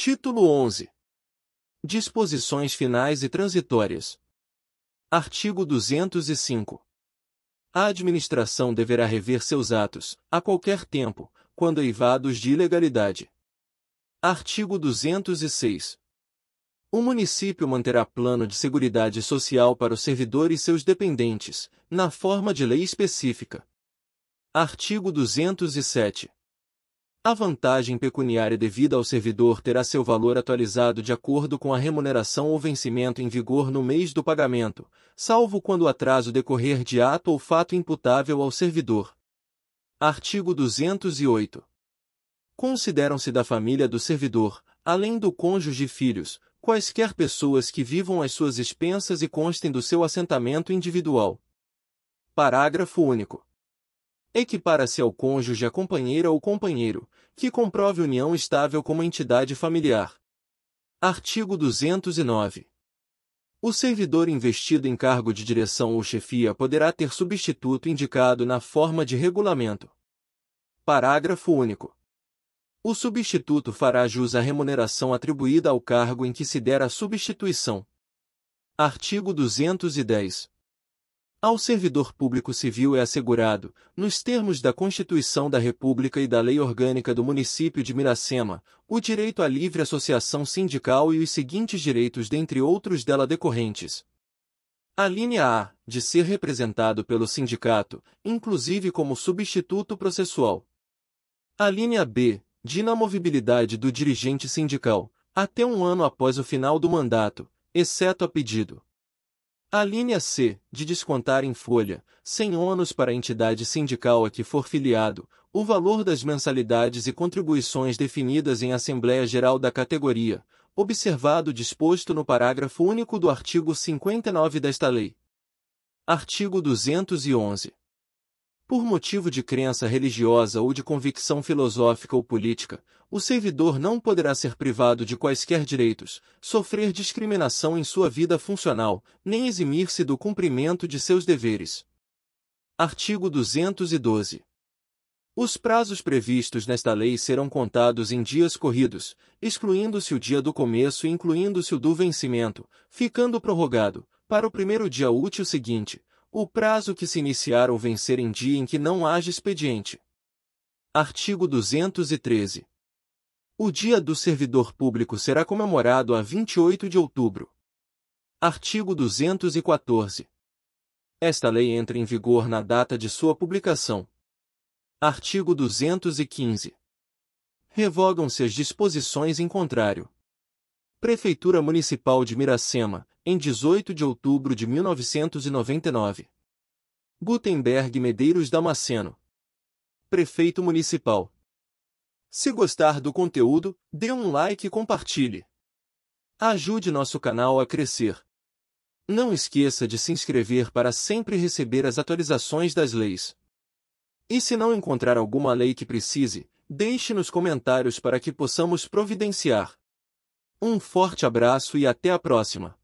Título 11. Disposições finais e transitórias. Artigo 205. A administração deverá rever seus atos, a qualquer tempo, quando eivados de ilegalidade. Artigo 206. O município manterá plano de seguridade social para o servidor e seus dependentes, na forma de lei específica. Artigo 207. A vantagem pecuniária devida ao servidor terá seu valor atualizado de acordo com a remuneração ou vencimento em vigor no mês do pagamento, salvo quando o atraso decorrer de ato ou fato imputável ao servidor. Artigo 208. Consideram-se da família do servidor, além do cônjuge e filhos, quaisquer pessoas que vivam às suas expensas e constem do seu assentamento individual. Parágrafo único. Equipara-se ao cônjuge a companheira ou companheiro, que comprove união estável como entidade familiar. Artigo 209. O servidor investido em cargo de direção ou chefia poderá ter substituto indicado na forma de regulamento. Parágrafo único. O substituto fará jus à remuneração atribuída ao cargo em que se der a substituição. Artigo 210. Ao servidor público civil é assegurado, nos termos da Constituição da República e da Lei Orgânica do Município de Miracema, o direito à livre associação sindical e os seguintes direitos dentre outros dela decorrentes. A linha A, de ser representado pelo sindicato, inclusive como substituto processual. A linha B, de inamovibilidade do dirigente sindical, até um ano após o final do mandato, exceto a pedido a linha C, de descontar em folha, sem ônus para a entidade sindical a que for filiado, o valor das mensalidades e contribuições definidas em Assembleia Geral da categoria, observado o disposto no parágrafo único do artigo 59 desta lei. Artigo 211. Por motivo de crença religiosa ou de convicção filosófica ou política, o servidor não poderá ser privado de quaisquer direitos, sofrer discriminação em sua vida funcional, nem eximir-se do cumprimento de seus deveres. Artigo 212. Os prazos previstos nesta lei serão contados em dias corridos, excluindo-se o dia do começo e incluindo-se o do vencimento, ficando prorrogado, para o primeiro dia útil seguinte, o prazo que se iniciar ou vencer em dia em que não haja expediente. Artigo 213. O Dia do Servidor Público será comemorado a 28 de outubro. Artigo 214. Esta lei entra em vigor na data de sua publicação. Artigo 215. Revogam-se as disposições em contrário. Prefeitura Municipal de Miracema, em 18 de outubro de 1999. Gutenberg Medeiros Damasceno. Prefeito Municipal. Se gostar do conteúdo, dê um like e compartilhe. Ajude nosso canal a crescer. Não esqueça de se inscrever para sempre receber as atualizações das leis. E se não encontrar alguma lei que precise, deixe nos comentários para que possamos providenciar. Um forte abraço e até a próxima!